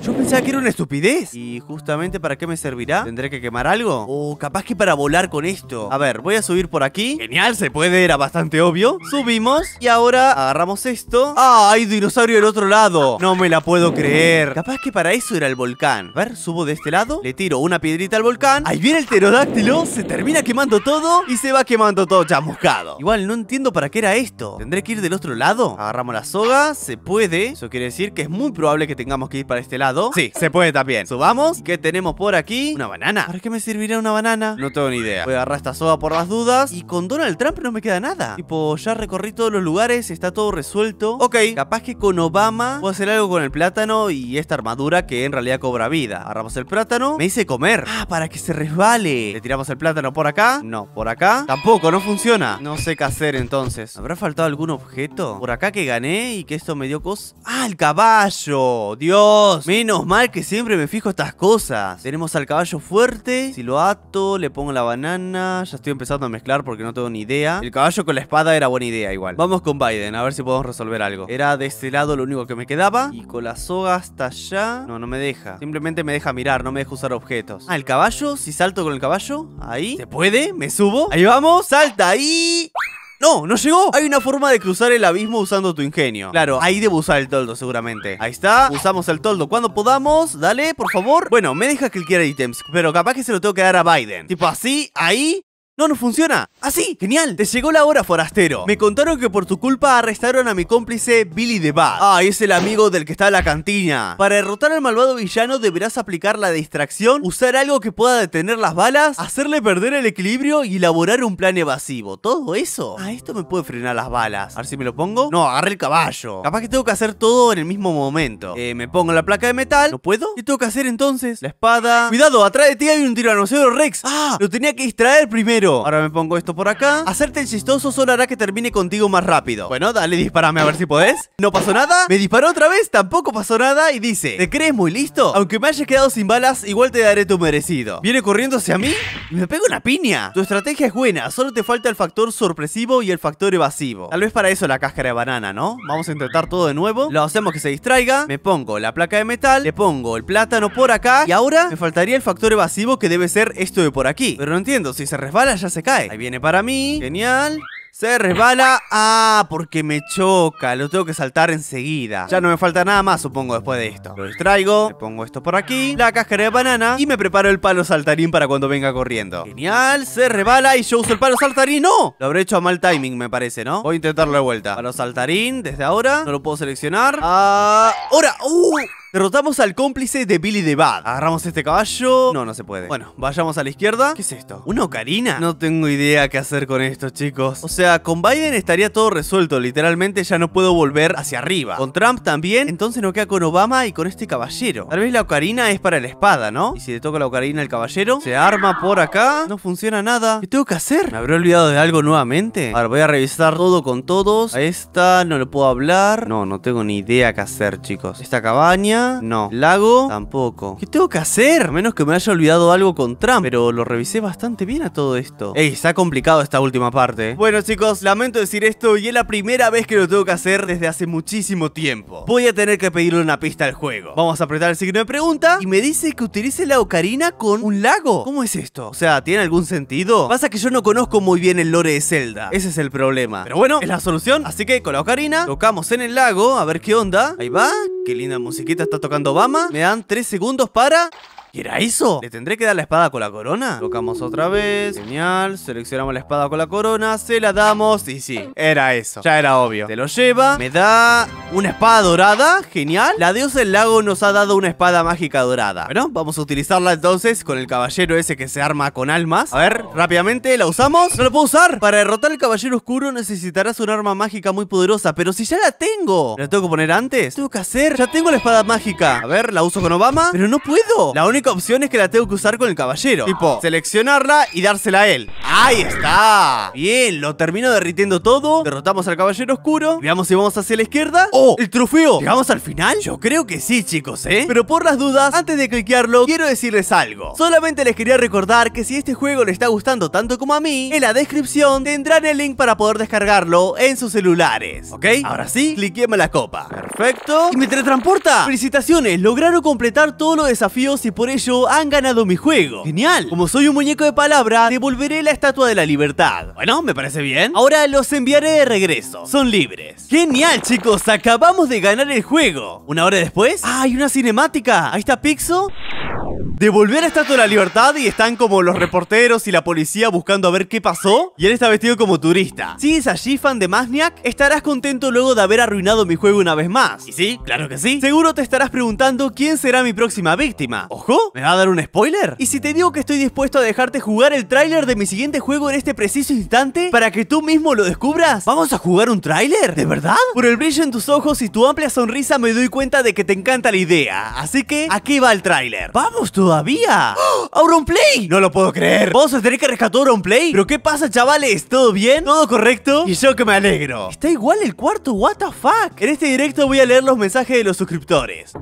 S1: Yo pensaba que era una estupidez Y justamente para qué me servirá ¿Tendré que quemar algo? O capaz que para volar con esto A ver, voy a subir por aquí Genial, se puede, era bastante obvio Subimos y ahora agarramos esto ¡Ah, hay dinosaurio del otro lado! No me la puedo creer Capaz que para eso era el volcán A ver, subo de este lado Le tiro una piedrita al volcán Ahí viene el pterodáctilo Se termina quemando todo Y se va quemando todo chamuscado Igual no entiendo para qué era esto ¿Tendré que ir del otro lado? Agarramos la soga Se puede Eso quiere decir que es muy probable que tengamos que ir para este lado Sí, se puede también Subamos ¿Qué tenemos por aquí? Una banana ¿Para qué me servirá una banana? No tengo ni idea Voy a agarrar esta soda por las dudas Y con Donald Trump no me queda nada Tipo, ya recorrí todos los lugares Está todo resuelto Ok, capaz que con Obama puedo hacer algo con el plátano Y esta armadura que en realidad cobra vida Agarramos el plátano Me hice comer Ah, para que se resbale Le tiramos el plátano por acá No, por acá Tampoco, no funciona No sé qué hacer entonces ¿Habrá faltado algún objeto? Por acá que gané y que esto me dio cos... ¡Ah, el caballo! Dios. Menos mal que siempre me fijo estas cosas. Tenemos al caballo fuerte. Si lo ato, le pongo la banana. Ya estoy empezando a mezclar porque no tengo ni idea. El caballo con la espada era buena idea igual. Vamos con Biden, a ver si podemos resolver algo. Era de este lado lo único que me quedaba. Y con la soga hasta allá... No, no me deja. Simplemente me deja mirar, no me deja usar objetos. Ah, el caballo. Si salto con el caballo. Ahí. ¿Se puede? ¿Me subo? Ahí vamos. Salta. Ahí. ¡No! ¡No llegó! Hay una forma de cruzar el abismo usando tu ingenio Claro, ahí debo usar el toldo seguramente Ahí está, usamos el toldo cuando podamos Dale, por favor Bueno, me deja quiera ítems Pero capaz que se lo tengo que dar a Biden Tipo así, ahí no, no funciona. ¡Ah, sí! ¡Genial! Te llegó la hora, forastero. Me contaron que por tu culpa arrestaron a mi cómplice Billy the Bat. Ah, es el amigo del que está en la cantina. Para derrotar al malvado villano deberás aplicar la distracción, usar algo que pueda detener las balas, hacerle perder el equilibrio y elaborar un plan evasivo. ¿Todo eso? Ah, esto me puede frenar las balas. A ver si me lo pongo. No, agarré el caballo. Capaz que tengo que hacer todo en el mismo momento. Eh, me pongo la placa de metal. ¿No puedo? ¿Qué tengo que hacer entonces? La espada. Cuidado, atrás de ti hay un tiranocero Rex. Ah, lo tenía que distraer primero. Ahora me pongo esto por acá. Hacerte el chistoso solo hará que termine contigo más rápido. Bueno, dale, disparame a ver si podés. No pasó nada. Me disparó otra vez, tampoco pasó nada. Y dice, ¿te crees muy listo? Aunque me hayas quedado sin balas, igual te daré tu merecido. Viene corriendo hacia mí. Me pega una piña. Tu estrategia es buena, solo te falta el factor sorpresivo y el factor evasivo. Tal vez para eso la cáscara de banana, ¿no? Vamos a intentar todo de nuevo. Lo hacemos que se distraiga. Me pongo la placa de metal. Le pongo el plátano por acá. Y ahora me faltaría el factor evasivo que debe ser esto de por aquí. Pero no entiendo, si se resbala ya se cae. Ahí viene para mí. Genial. Se resbala. Ah, porque me choca. Lo tengo que saltar enseguida. Ya no me falta nada más, supongo, después de esto. Lo distraigo. Le pongo esto por aquí. La cáscara de banana. Y me preparo el palo saltarín para cuando venga corriendo. Genial. Se resbala y yo uso el palo saltarín. ¡No! Lo habré hecho a mal timing, me parece, ¿no? Voy a intentarlo de vuelta. Palo saltarín desde ahora. No lo puedo seleccionar. Ah, ¡Ahora! ¡Uh! Derrotamos al cómplice de Billy the Bad. Agarramos este caballo. No, no se puede. Bueno, vayamos a la izquierda. ¿Qué es esto? ¿Una ocarina? No tengo idea qué hacer con esto, chicos. O sea, con Biden estaría todo resuelto. Literalmente ya no puedo volver hacia arriba. Con Trump también. Entonces no queda con Obama y con este caballero. Tal vez la ocarina es para la espada, ¿no? Y si le toca la ocarina al caballero, se arma por acá. No funciona nada. ¿Qué tengo que hacer? ¿Me habré olvidado de algo nuevamente? A ver, voy a revisar todo con todos. A esta no le puedo hablar. No, no tengo ni idea qué hacer, chicos. Esta cabaña no. Lago, tampoco. ¿Qué tengo que hacer? menos que me haya olvidado algo con Trump. Pero lo revisé bastante bien a todo esto. Ey, está complicado esta última parte. Eh. Bueno, chicos, lamento decir esto y es la primera vez que lo tengo que hacer desde hace muchísimo tiempo. Voy a tener que pedirle una pista al juego. Vamos a apretar el signo de pregunta y me dice que utilice la ocarina con un lago. ¿Cómo es esto? O sea, ¿tiene algún sentido? Pasa que yo no conozco muy bien el lore de Zelda. Ese es el problema. Pero bueno, es la solución. Así que con la ocarina tocamos en el lago a ver qué onda. Ahí va qué linda musiquita está tocando Obama. Me dan tres segundos para... ¿Qué era eso? ¿Le tendré que dar la espada con la corona? Tocamos otra vez, genial, seleccionamos la espada con la corona, se la damos y sí, era eso, ya era obvio. Se lo lleva, me da una espada dorada, genial. La diosa del lago nos ha dado una espada mágica dorada. Bueno, vamos a utilizarla entonces con el caballero ese que se arma con almas. A ver, rápidamente, ¿la usamos? ¡No la puedo usar! Para derrotar al caballero oscuro necesitarás un arma mágica muy poderosa, pero si ya la tengo, ¿la tengo que poner antes? ¿Tengo que hacer? Ya tengo la espada mágica. A ver, la uso con Obama, pero no puedo. La única opciones opción que la tengo que usar con el caballero Tipo, seleccionarla y dársela a él ¡Ahí está! Bien, lo termino derritiendo todo Derrotamos al caballero oscuro Veamos si vamos hacia la izquierda ¡Oh! ¡El trofeo! ¿Llegamos al final? Yo creo que sí, chicos, ¿eh? Pero por las dudas, antes de cliquearlo, quiero decirles algo Solamente les quería recordar que si este juego le está gustando tanto como a mí En la descripción tendrán el link para poder descargarlo en sus celulares ¿Ok? Ahora sí, cliquemos la copa Perfecto Y me teletransporta ¡Felicitaciones! Lograron completar todos los desafíos y por y han ganado mi juego. ¡Genial! Como soy un muñeco de palabra, devolveré la Estatua de la Libertad. Bueno, me parece bien. Ahora los enviaré de regreso. Son libres. ¡Genial, chicos! Acabamos de ganar el juego. ¿Una hora después? ¡Ah, hay una cinemática! Ahí está Pixo. Devolver a Estatua de la Libertad y están como los reporteros y la policía buscando a ver qué pasó. Y él está vestido como turista. Si es allí fan de Masniak, estarás contento luego de haber arruinado mi juego una vez más. ¿Y sí? Claro que sí. Seguro te estarás preguntando quién será mi próxima víctima. ¡Ojo! ¿Me va a dar un spoiler? ¿Y si te digo que estoy dispuesto a dejarte jugar el tráiler de mi siguiente juego en este preciso instante para que tú mismo lo descubras? ¿Vamos a jugar un tráiler? ¿De verdad? Por el brillo en tus ojos y tu amplia sonrisa me doy cuenta de que te encanta la idea. Así que, aquí va el tráiler. ¡Vamos todavía! ¡Oh! play! No lo puedo creer. ¿Vamos a tener que rescatar play? ¿Pero qué pasa, chavales? ¿Todo bien? ¿Todo correcto? Y yo que me alegro. Está igual el cuarto, what the fuck. En este directo voy a leer los mensajes de los suscriptores.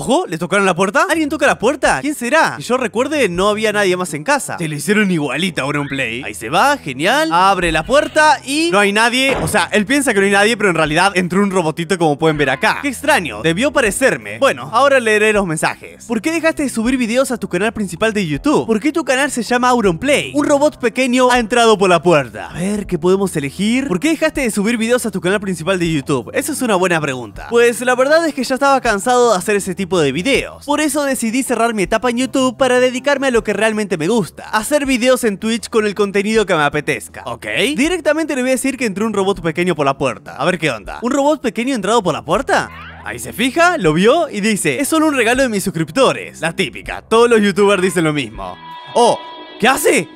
S1: ¡Ojo! ¿Le tocaron la puerta? ¿Alguien toca la puerta? ¿Quién será? yo recuerde, no había nadie más en casa. Se le hicieron igualita ahora un play. Ahí se va, genial. Abre la puerta y no hay nadie. O sea, él piensa que no hay nadie, pero en realidad entró un robotito como pueden ver acá. ¡Qué extraño! Debió parecerme. Bueno, ahora leeré los mensajes. ¿Por qué dejaste de subir videos a tu canal principal de YouTube? ¿Por qué tu canal se llama Auronplay? Un robot pequeño ha entrado por la puerta. A ver, ¿qué podemos elegir? ¿Por qué dejaste de subir videos a tu canal principal de YouTube? Esa es una buena pregunta. Pues la verdad es que ya estaba cansado de hacer ese tipo de videos. Por eso decidí cerrar mi etapa en YouTube para dedicarme a lo que realmente me gusta, hacer videos en Twitch con el contenido que me apetezca, ¿ok? Directamente le voy a decir que entró un robot pequeño por la puerta, a ver qué onda. ¿Un robot pequeño entrado por la puerta? Ahí se fija, lo vio y dice, es solo un regalo de mis suscriptores. La típica, todos los youtubers dicen lo mismo. Oh, ¿qué hace?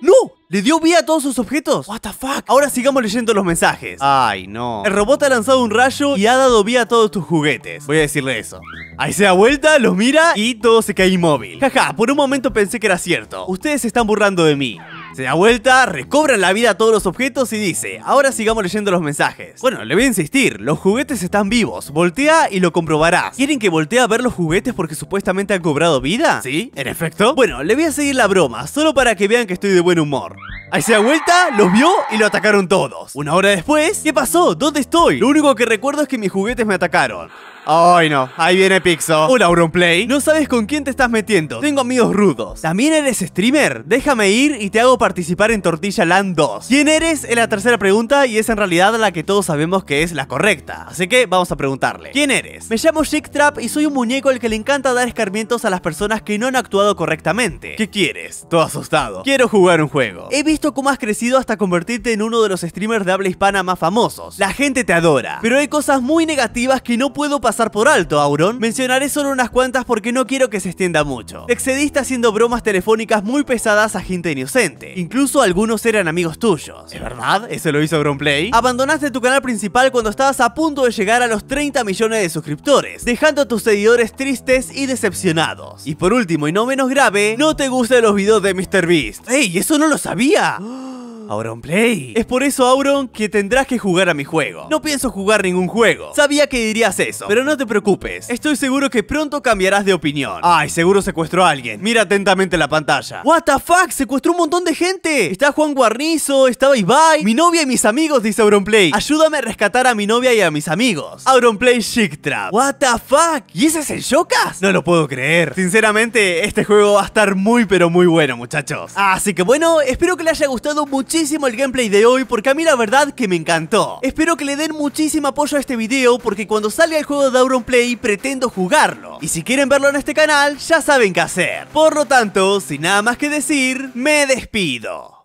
S1: ¡No! ¡Le dio vida a todos sus objetos! ¡What the fuck! Ahora sigamos leyendo los mensajes. ¡Ay, no! El robot ha lanzado un rayo y ha dado vida a todos tus juguetes. Voy a decirle eso. Ahí se da vuelta, los mira y todo se cae inmóvil. Jaja, por un momento pensé que era cierto. Ustedes se están burlando de mí. Se da vuelta, recobra la vida a todos los objetos y dice, ahora sigamos leyendo los mensajes. Bueno, le voy a insistir, los juguetes están vivos, voltea y lo comprobarás. ¿Quieren que voltee a ver los juguetes porque supuestamente han cobrado vida? ¿Sí? ¿En efecto? Bueno, le voy a seguir la broma, solo para que vean que estoy de buen humor. Ahí se da vuelta, los vio y lo atacaron todos. Una hora después, ¿qué pasó? ¿Dónde estoy? Lo único que recuerdo es que mis juguetes me atacaron. Ay, no. Ahí viene Pixo. Hola, Auronplay. No sabes con quién te estás metiendo. Tengo amigos rudos. ¿También eres streamer? Déjame ir y te hago participar en Tortilla Land 2. ¿Quién eres? Es la tercera pregunta y es en realidad la que todos sabemos que es la correcta. Así que vamos a preguntarle. ¿Quién eres? Me llamo Jake Trap y soy un muñeco al que le encanta dar escarmientos a las personas que no han actuado correctamente. ¿Qué quieres? Todo asustado. Quiero jugar un juego. He visto cómo has crecido hasta convertirte en uno de los streamers de habla hispana más famosos. La gente te adora. Pero hay cosas muy negativas que no puedo pasar por alto, Auron. Mencionaré solo unas cuantas porque no quiero que se extienda mucho. excediste haciendo bromas telefónicas muy pesadas a gente inocente. Incluso algunos eran amigos tuyos. es verdad? ¿Eso lo hizo Auronplay? Abandonaste tu canal principal cuando estabas a punto de llegar a los 30 millones de suscriptores, dejando a tus seguidores tristes y decepcionados. Y por último y no menos grave, no te gustan los videos de beast ¡Ey! ¡Eso no lo sabía! ¡Ah! Auron Play. Es por eso, Auron, que tendrás que jugar a mi juego. No pienso jugar ningún juego. Sabía que dirías eso, pero no te preocupes. Estoy seguro que pronto cambiarás de opinión. Ay, seguro secuestró a alguien. Mira atentamente la pantalla. What the fuck, secuestró un montón de gente. Está Juan Guarnizo, estaba Ibai, mi novia y mis amigos, dice Auronplay. Ayúdame a rescatar a mi novia y a mis amigos. Auron Play Trap. What the fuck, ¿y ese es el Shokas? No lo puedo creer. Sinceramente, este juego va a estar muy pero muy bueno, muchachos. Así que bueno, espero que les haya gustado muchísimo el gameplay de hoy porque a mí la verdad que me encantó. Espero que le den muchísimo apoyo a este video porque cuando salga el juego de Auron Play pretendo jugarlo. Y si quieren verlo en este canal, ya saben qué hacer. Por lo tanto, sin nada más que decir, me despido.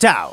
S1: Chao.